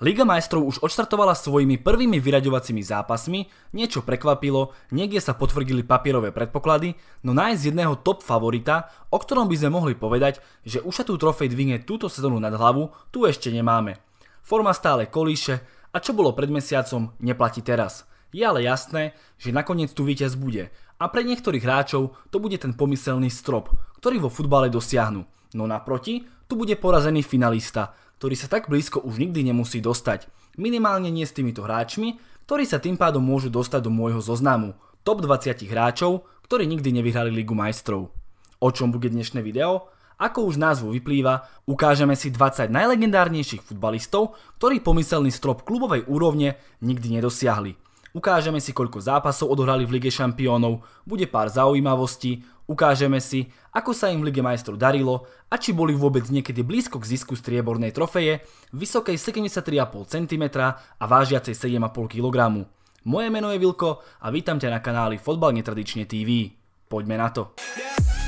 Liga majstrov už odštartovala svojimi prvými vyraďovacími zápasmi, niečo prekvapilo, niekde sa potvrdili papierové predpoklady, no nájsť jedného top favorita, o ktorom by sme mohli povedať, že ušatú trofej dvihne túto sezónu nad hlavu, tu ešte nemáme. Forma stále kolíše a čo bolo pred mesiacom, neplatí teraz. Je ale jasné, že nakoniec tu víťaz bude a pre niektorých hráčov to bude ten pomyselný strop, ktorý vo futbale dosiahnu. No naproti, tu bude porazený finalista, ktorý sa tak blízko už nikdy nemusí dostať. Minimálne nie s týmito hráčmi, ktorí sa tým pádom môžu dostať do môjho zoznamu. Top 20 hráčov, ktorí nikdy nevyhrali Ligu majstrov. O čom bude dnešné video? Ako už názvu vyplýva, ukážeme si 20 najlegendárnejších futbalistov, ktorí pomyselný strop klubovej úrovne nikdy nedosiahli. Ukážeme si, koľko zápasov odohrali v Lige šampiónov, bude pár zaujímavostí, Ukážeme si, ako sa im v Lige majstrov darilo a či boli vôbec niekedy blízko k zisku striebornej trofeje vysokej 73,5 cm a vážiacej 7,5 kg. Moje meno je Vilko a vítam ťa na kanáli Fotbal netradične TV. Poďme na to. Yeah.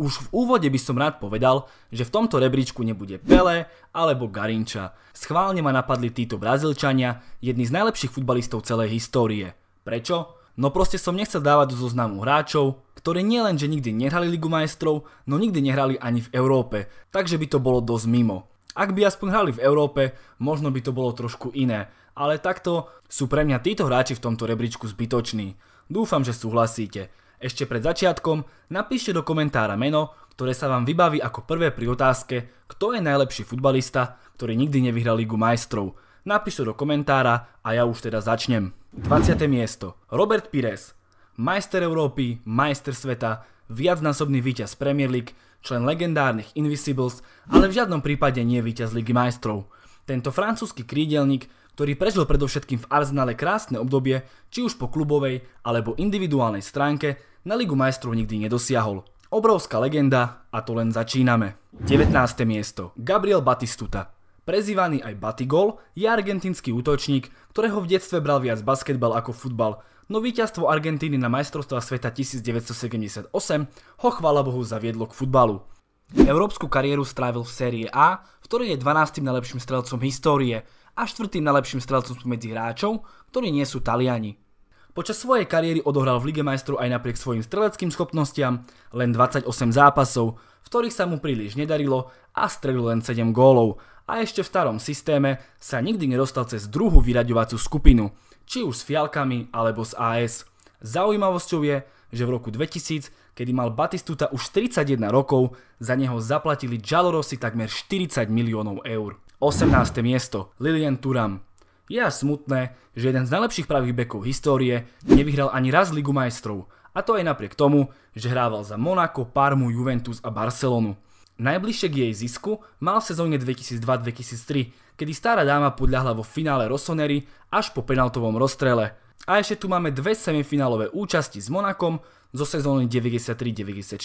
Už v úvode by som rád povedal, že v tomto rebríčku nebude Pele alebo Garinča. Schválne ma napadli títo Brazílčania, jedni z najlepších futbalistov celej histórie. Prečo? No proste som nechcel dávať do zoznamu hráčov, ktorí nielenže nikdy nehrali Ligu majstrov, no nikdy nehrali ani v Európe, takže by to bolo dosť mimo. Ak by aspoň hrali v Európe, možno by to bolo trošku iné, ale takto sú pre mňa títo hráči v tomto rebríčku zbytoční. Dúfam, že súhlasíte. Ešte pred začiatkom napíšte do komentára meno, ktoré sa vám vybaví ako prvé pri otázke, kto je najlepší futbalista, ktorý nikdy nevyhral Ligu majstrov. Napíšte do komentára a ja už teda začnem. 20. miesto. Robert Pires. Majster Európy, majster sveta, viacnásobný víťaz Premier League, člen legendárnych Invisibles, ale v žiadnom prípade nie víťaz Ligy majstrov. Tento francúzsky krídelník, ktorý prežil predovšetkým v Arsenale krásne obdobie, či už po klubovej alebo individuálnej stránke, na Ligu majstrov nikdy nedosiahol. Obrovská legenda a to len začíname. 19. miesto. Gabriel Batistuta. Prezývaný aj Batigol, je argentínsky útočník, ktorého v detstve bral viac basketbal ako futbal, no víťazstvo Argentíny na majstrovstva sveta 1978 ho chvála Bohu zaviedlo k futbalu. Európsku kariéru strávil v série A, v ktorej je 12. najlepším strelcom histórie a 4. najlepším strelcom spomedzi hráčov, ktorí nie sú Taliani. Počas svojej kariéry odohral v Lige majstrov aj napriek svojim streleckým schopnostiam len 28 zápasov, v ktorých sa mu príliš nedarilo a strelil len 7 gólov. A ešte v starom systéme sa nikdy nedostal cez druhú vyraďovaciu skupinu, či už s Fialkami alebo s AS. Zaujímavosťou je, že v roku 2000, kedy mal Batistuta už 31 rokov, za neho zaplatili Jalorosi takmer 40 miliónov eur. 18. miesto Lilian Turam je až smutné, že jeden z najlepších pravých bekov histórie nevyhral ani raz Ligu majstrov, a to aj napriek tomu, že hrával za Monaco, Parmu, Juventus a Barcelonu. Najbližšie k jej zisku mal v sezóne 2002-2003, kedy stará dáma podľahla vo finále Rossoneri až po penaltovom rozstrele. A ešte tu máme dve semifinálové účasti s Monakom zo sezóny 93-94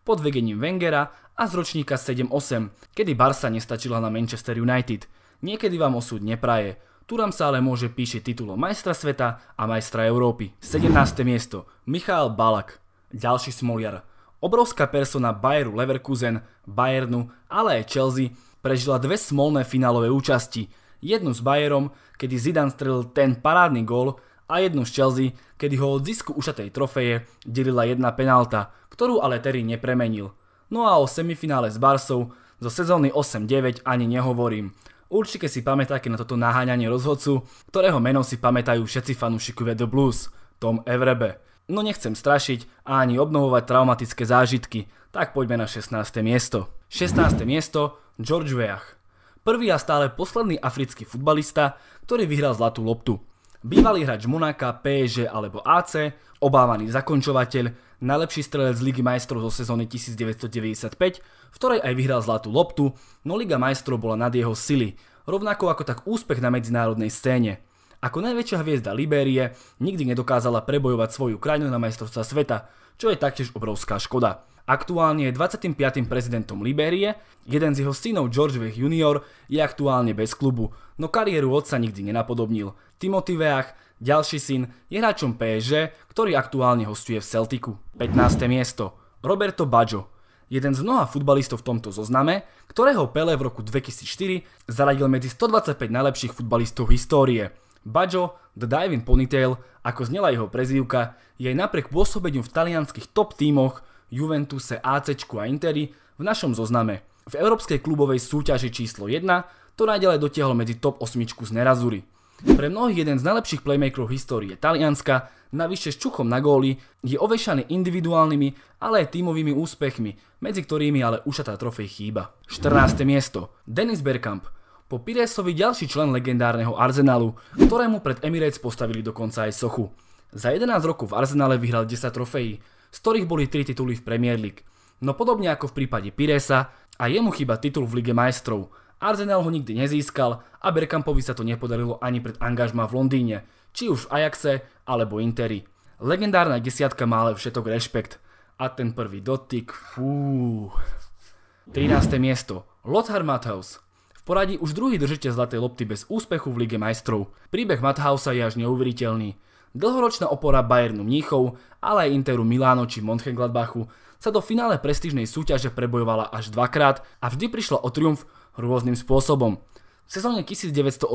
pod vedením Wengera a z ročníka 7-8, kedy Barsa nestačila na Manchester United. Niekedy vám osud nepraje. Turam sa ale môže píše titulom majstra sveta a majstra Európy. 17. miesto Michal Balak, ďalší smoliar. Obrovská persona Bayeru Leverkusen, Bayernu, ale aj Chelsea prežila dve smolné finálové účasti. Jednu s Bayerom, kedy Zidane strelil ten parádny gól a jednu s Chelsea, kedy ho od zisku ušatej trofeje delila jedna penálta, ktorú ale Terry nepremenil. No a o semifinále s Barsou zo sezóny 8-9 ani nehovorím. Určite si pamätáte na toto naháňanie rozhodcu, ktorého meno si pamätajú všetci fanúšikovia The Blues, Tom Everebe. No nechcem strašiť a ani obnovovať traumatické zážitky, tak poďme na 16. miesto. 16. miesto George Weah. Prvý a stále posledný africký futbalista, ktorý vyhral zlatú loptu. Bývalý hráč Monaka, PSG alebo AC, obávaný zakončovateľ, najlepší strelec Ligy majstrov zo sezóny 1995, v ktorej aj vyhral zlatú loptu, no Liga majstrov bola nad jeho sily, rovnako ako tak úspech na medzinárodnej scéne. Ako najväčšia hviezda Libérie nikdy nedokázala prebojovať svoju krajinu na majstrovstva sveta, čo je taktiež obrovská škoda. Aktuálne je 25. prezidentom Libérie, jeden z jeho synov George Weah junior je aktuálne bez klubu, no kariéru otca nikdy nenapodobnil. Timothy Weah ďalší syn je hráčom PSG, ktorý aktuálne hostuje v Celticu. 15. miesto Roberto Baggio, jeden z mnoha futbalistov v tomto zozname, ktorého Pele v roku 2004 zaradil medzi 125 najlepších futbalistov histórie. Baggio, The Diving Ponytail, ako znela jeho prezývka, je aj napriek pôsobeniu v talianských top tímoch, Juventuse, AC a Interi v našom zozname. V európskej klubovej súťaži číslo 1 to najďalej dotiahol medzi top 8 z Nerazuri. Pre mnohých jeden z najlepších playmakerov histórie Talianska, navyše s čuchom na góly, je ovešaný individuálnymi, ale aj tímovými úspechmi, medzi ktorými ale ušatá trofej chýba. 14. miesto. Dennis Bergkamp. Po Piresovi ďalší člen legendárneho Arsenalu, ktorému pred Emirates postavili dokonca aj sochu. Za 11 rokov v Arsenale vyhral 10 trofejí, z ktorých boli 3 tituly v Premier League. No podobne ako v prípade Piresa, a jemu chyba titul v Lige majstrov, Arsenal ho nikdy nezískal a Bergkampovi sa to nepodarilo ani pred angažma v Londýne, či už v Ajaxe alebo Interi. Legendárna desiatka má ale všetok rešpekt. A ten prvý dotyk, fú. 13. miesto. Lothar Matthaus. V poradí už druhý držite zlatej lopty bez úspechu v Lige majstrov. Príbeh Matthausa je až neuveriteľný. Dlhoročná opora Bayernu Mníchov, ale aj Interu Miláno či Mönchengladbachu sa do finále prestížnej súťaže prebojovala až dvakrát a vždy prišla o triumf rôznym spôsobom. V sezóne 1987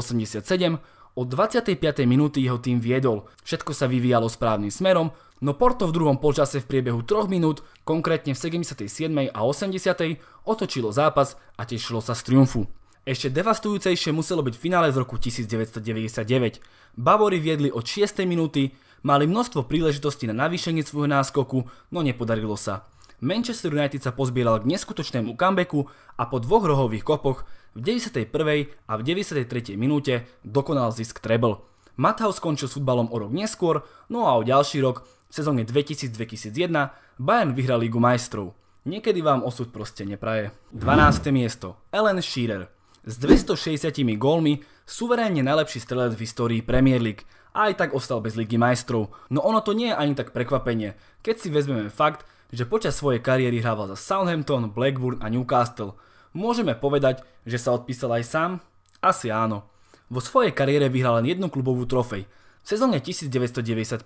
od 25. minúty jeho tým viedol. Všetko sa vyvíjalo správnym smerom, no Porto v druhom polčase v priebehu 3 minút, konkrétne v 77. a 80. otočilo zápas a tešilo sa z triumfu. Ešte devastujúcejšie muselo byť finále z roku 1999. Bavory viedli od 6. minúty, mali množstvo príležitostí na navýšenie svojho náskoku, no nepodarilo sa. Manchester United sa pozbieral k neskutočnému comebacku a po dvoch rohových kopoch v 91. a v 93. minúte dokonal zisk treble. Matthau skončil s futbalom o rok neskôr, no a o ďalší rok, v sezóne 2000-2001, Bayern vyhral Ligu majstrov. Niekedy vám osud proste nepraje. 12. miesto. Ellen Shearer. S 260 gólmi suverénne najlepší strelec v histórii Premier League a aj tak ostal bez Ligy majstrov. No ono to nie je ani tak prekvapenie, keď si vezmeme fakt, že počas svojej kariéry hrával za Southampton, Blackburn a Newcastle. Môžeme povedať, že sa odpísal aj sám? Asi áno. Vo svojej kariére vyhral len jednu klubovú trofej. V sezóne 1995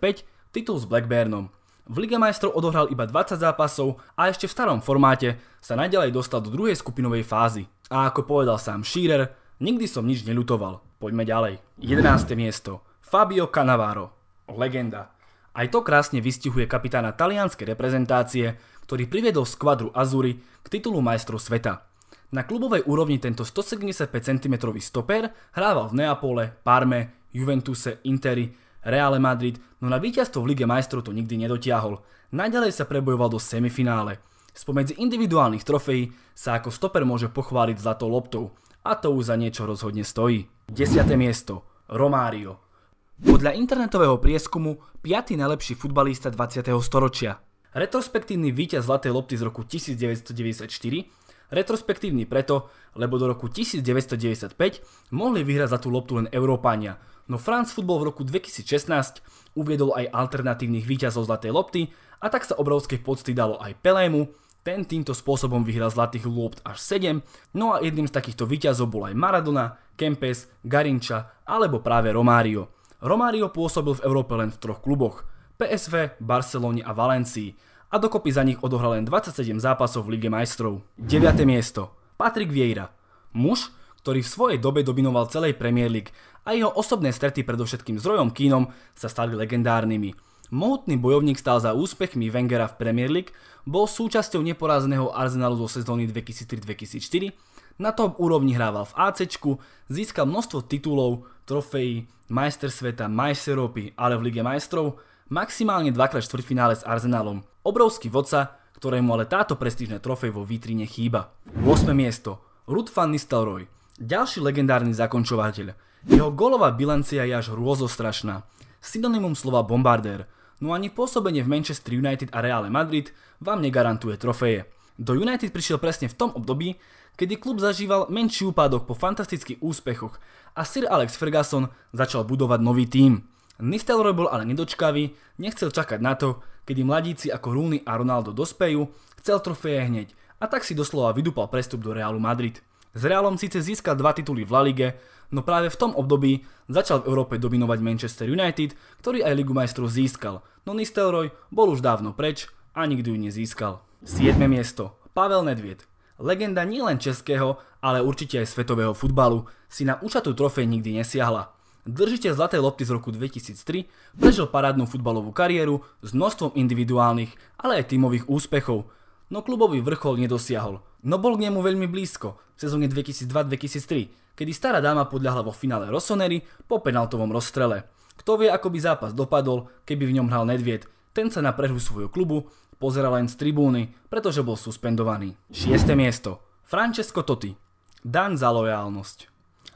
titul s Blackburnom. V Lige majstrov odohral iba 20 zápasov a ešte v starom formáte sa najďalej dostal do druhej skupinovej fázy. A ako povedal sám Shearer, nikdy som nič neľutoval. Poďme ďalej. 11. miesto. Fabio Cannavaro. Legenda. Aj to krásne vystihuje kapitána talianskej reprezentácie, ktorý priviedol skvadru Azuri k titulu majstru sveta. Na klubovej úrovni tento 175 cm stoper hrával v Neapole, Parme, Juventuse, Interi, Reale Madrid, no na víťazstvo v Lige majstrov to nikdy nedotiahol. Najďalej sa prebojoval do semifinále. Spomedzi individuálnych trofejí sa ako stoper môže pochváliť zlatou loptou a to už za niečo rozhodne stojí. 10. miesto Romário podľa internetového prieskumu 5. najlepší futbalista 20. storočia. Retrospektívny víťaz Zlatej lopty z roku 1994, retrospektívny preto, lebo do roku 1995 mohli vyhrať za tú loptu len Európania, no France Football v roku 2016 uviedol aj alternatívnych víťazov Zlatej lopty a tak sa obrovské pocty dalo aj Pelému, ten týmto spôsobom vyhral zlatých lopt až 7, no a jedným z takýchto výťazov bol aj Maradona, Kempes, Garinča alebo práve Romário. Romario pôsobil v Európe len v troch kluboch – PSV, Barcelone a Valencii a dokopy za nich odohral len 27 zápasov v Lige majstrov. 9. miesto Patrick Vieira Muž, ktorý v svojej dobe dominoval celej Premier League a jeho osobné strety predovšetkým s Rojom Kínom sa stali legendárnymi – Mohutný bojovník stál za úspechmi Wengera v Premier League, bol súčasťou neporázeného Arsenalu zo sezóny 2003-2004 na top úrovni hrával v AC, získal množstvo titulov, trofejí, majster sveta, majster Európy, ale v Lige majstrov maximálne dvakrát štvrťfinále s Arsenalom. Obrovský vodca, ktorému ale táto prestížna trofej vo vitrine chýba. 8. miesto. Ruth van Nistelrooy. Ďalší legendárny zakončovateľ. Jeho golová bilancia je až hrôzostrašná. Synonymum slova bombardér. No ani pôsobenie v Manchester United a Reále Madrid vám negarantuje trofeje. Do United prišiel presne v tom období, kedy klub zažíval menší úpadok po fantastických úspechoch a Sir Alex Ferguson začal budovať nový tím. Nistelroj bol ale nedočkavý, nechcel čakať na to, kedy mladíci ako Rooney a Ronaldo dospejú, chcel trofeje hneď a tak si doslova vydupal prestup do Realu Madrid. S Realom síce získal dva tituly v La Lige, no práve v tom období začal v Európe dominovať Manchester United, ktorý aj Ligu majstrov získal, no Nistelrooy bol už dávno preč a nikdy ju nezískal. 7. miesto. Pavel Nedvied legenda nielen českého, ale určite aj svetového futbalu, si na účatú trofej nikdy nesiahla. Držite zlaté lopty z roku 2003 prežil parádnu futbalovú kariéru s množstvom individuálnych, ale aj tímových úspechov, no klubový vrchol nedosiahol. No bol k nemu veľmi blízko v sezóne 2002-2003, kedy stará dáma podľahla vo finále Rossoneri po penaltovom rozstrele. Kto vie, ako by zápas dopadol, keby v ňom hral Nedvied, ten sa na prehru svojho klubu pozeral len z tribúny, pretože bol suspendovaný. 6. miesto. Francesco Totti. Dan za lojálnosť.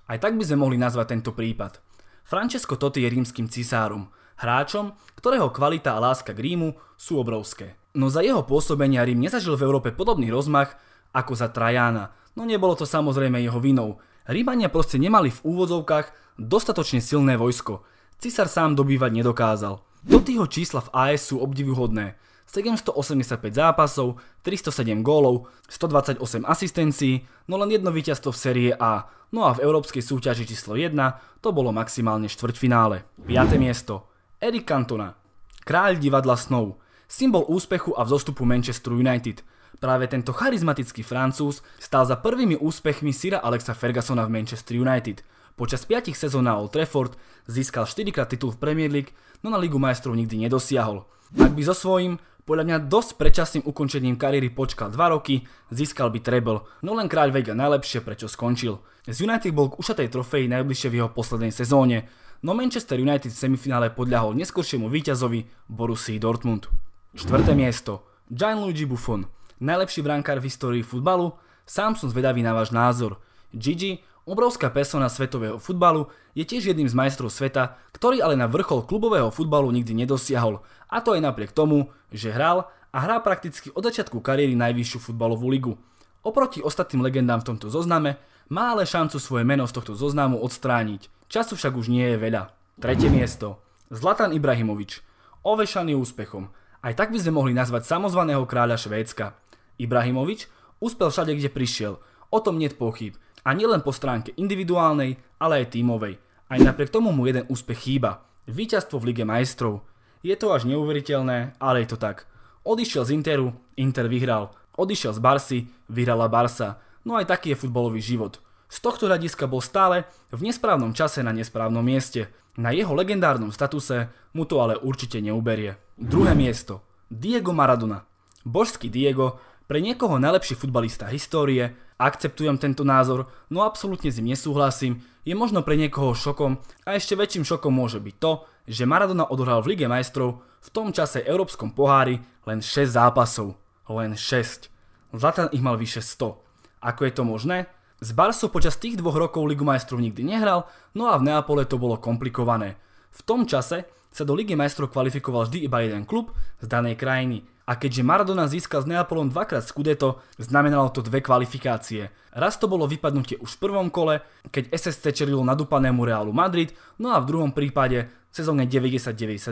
Aj tak by sme mohli nazvať tento prípad. Francesco Totti je rímským cisárom, hráčom, ktorého kvalita a láska k Rímu sú obrovské. No za jeho pôsobenia Rím nezažil v Európe podobný rozmach ako za Trajana, no nebolo to samozrejme jeho vinou. Rímania proste nemali v úvodzovkách dostatočne silné vojsko. Cisár sám dobývať nedokázal. Totiho čísla v AS sú obdivuhodné. 785 zápasov, 307 gólov, 128 asistencií, no len jedno víťazstvo v série A, no a v európskej súťaži číslo 1 to bolo maximálne štvrťfinále. 5. miesto Eric Cantona, kráľ divadla snov, symbol úspechu a vzostupu Manchesteru United. Práve tento charizmatický Francúz stál za prvými úspechmi Sira Alexa Fergusona v Manchester United. Počas 5 sezón na Old Trafford získal 4 titul v Premier League, no na Ligu majstrov nikdy nedosiahol. Ak by so svojím podľa mňa dosť predčasným ukončením kariéry počkal 2 roky, získal by treble, no len kráľ Vega najlepšie, prečo skončil. Z United bol k ušatej trofeji najbližšie v jeho poslednej sezóne, no Manchester United v semifinále podľahol neskôršiemu víťazovi Borussii Dortmund. 4. miesto Gianluigi Buffon, najlepší brankár v histórii futbalu, sám som zvedavý na váš názor. Gigi Obrovská persona svetového futbalu je tiež jedným z majstrov sveta, ktorý ale na vrchol klubového futbalu nikdy nedosiahol. A to aj napriek tomu, že hral a hrá prakticky od začiatku kariéry najvyššiu futbalovú ligu. Oproti ostatným legendám v tomto zozname má ale šancu svoje meno z tohto zoznamu odstrániť. Času však už nie je veľa. Tretie miesto. Zlatan Ibrahimovič. Ovešaný úspechom. Aj tak by sme mohli nazvať samozvaného kráľa Švédska. Ibrahimovič úspel všade, kde prišiel. O tom net pochyb a nielen po stránke individuálnej, ale aj tímovej. Aj napriek tomu mu jeden úspech chýba. Výťazstvo v Lige majstrov. Je to až neuveriteľné, ale je to tak. Odišiel z Interu, Inter vyhral. Odišiel z Barsi, vyhrala Barsa. No aj taký je futbolový život. Z tohto hľadiska bol stále v nesprávnom čase na nesprávnom mieste. Na jeho legendárnom statuse mu to ale určite neuberie. Druhé miesto. Diego Maradona. Božský Diego, pre niekoho najlepší futbalista histórie, akceptujem tento názor, no absolútne s ním nesúhlasím, je možno pre niekoho šokom a ešte väčším šokom môže byť to, že Maradona odohral v Lige majstrov v tom čase Európskom pohári len 6 zápasov. Len 6. Zlatan ich mal vyše 100. Ako je to možné? Z Barso počas tých dvoch rokov Ligu majstrov nikdy nehral, no a v Neapole to bolo komplikované. V tom čase sa do Ligy majstrov kvalifikoval vždy iba jeden klub z danej krajiny. A keďže Maradona získal s Neapolom dvakrát Scudetto, znamenalo to dve kvalifikácie. Raz to bolo vypadnutie už v prvom kole, keď SSC čelilo nadúpanému Realu Madrid, no a v druhom prípade v sezóne 90-91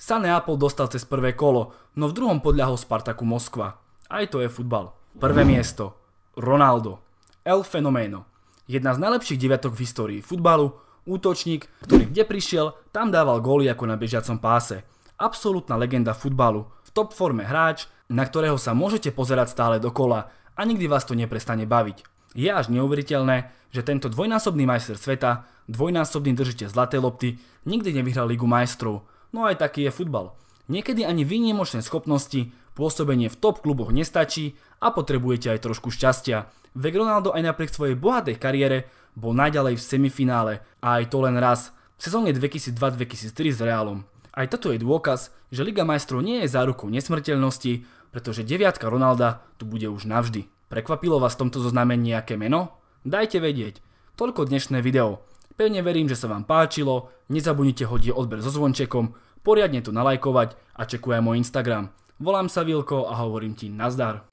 sa Neapol dostal cez prvé kolo, no v druhom podľahol Spartaku Moskva. Aj to je futbal. Prvé miesto. Ronaldo. El Fenomeno. Jedna z najlepších deviatok v histórii futbalu, Útočník, ktorý kde prišiel, tam dával góly ako na bežiacom páse. Absolutná legenda futbalu. V top forme hráč, na ktorého sa môžete pozerať stále dokola a nikdy vás to neprestane baviť. Je až neuveriteľné, že tento dvojnásobný majster sveta, dvojnásobný držiteľ zlaté lopty, nikdy nevyhral Ligu majstrov. No aj taký je futbal. Niekedy ani výnimočné schopnosti, pôsobenie v top kluboch nestačí a potrebujete aj trošku šťastia. Vek Ronaldo aj napriek svojej bohatej kariére bol najďalej v semifinále a aj to len raz v sezóne 2002-2003 s Realom. Aj toto je dôkaz, že Liga majstrov nie je zárukou nesmrteľnosti, pretože deviatka Ronalda tu bude už navždy. Prekvapilo vás v tomto zozname nejaké meno? Dajte vedieť. Toľko dnešné video. Pevne verím, že sa vám páčilo, nezabudnite hodiť odber so zvončekom, poriadne to nalajkovať a čekuj aj môj Instagram. Volám sa Vilko a hovorím ti nazdar.